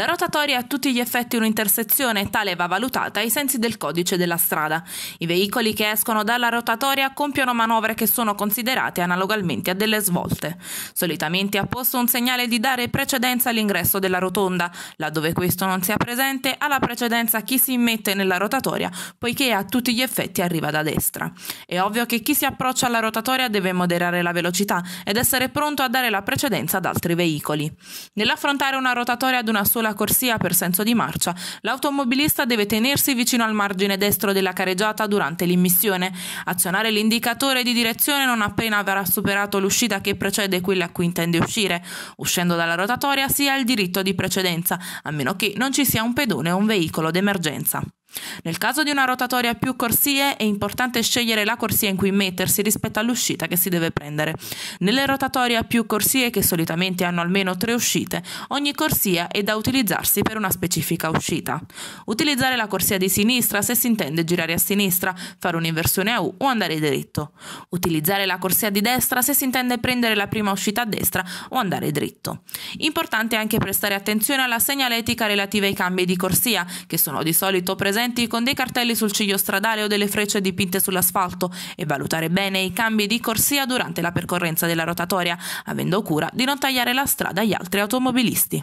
La rotatoria è a tutti gli effetti un'intersezione e tale va valutata ai sensi del codice della strada. I veicoli che escono dalla rotatoria compiono manovre che sono considerate analogamente a delle svolte. Solitamente è posto un segnale di dare precedenza all'ingresso della rotonda. Laddove questo non sia presente, ha la precedenza chi si immette nella rotatoria, poiché a tutti gli effetti arriva da destra. È ovvio che chi si approccia alla rotatoria deve moderare la velocità ed essere pronto a dare la precedenza ad altri veicoli. Nell'affrontare una rotatoria ad una sola sulla corsia per senso di marcia, l'automobilista deve tenersi vicino al margine destro della careggiata durante l'immissione, azionare l'indicatore di direzione non appena avrà superato l'uscita che precede quella a cui intende uscire. Uscendo dalla rotatoria si ha il diritto di precedenza, a meno che non ci sia un pedone o un veicolo d'emergenza. Nel caso di una rotatoria a più corsie è importante scegliere la corsia in cui mettersi rispetto all'uscita che si deve prendere. Nelle rotatorie a più corsie, che solitamente hanno almeno tre uscite, ogni corsia è da utilizzarsi per una specifica uscita. Utilizzare la corsia di sinistra se si intende girare a sinistra, fare un'inversione a U o andare dritto. Utilizzare la corsia di destra se si intende prendere la prima uscita a destra o andare dritto. Importante anche prestare attenzione alla segnaletica relativa ai cambi di corsia, che sono di solito presenti presenti con dei cartelli sul ciglio stradale o delle frecce dipinte sull'asfalto e valutare bene i cambi di corsia durante la percorrenza della rotatoria, avendo cura di non tagliare la strada agli altri automobilisti.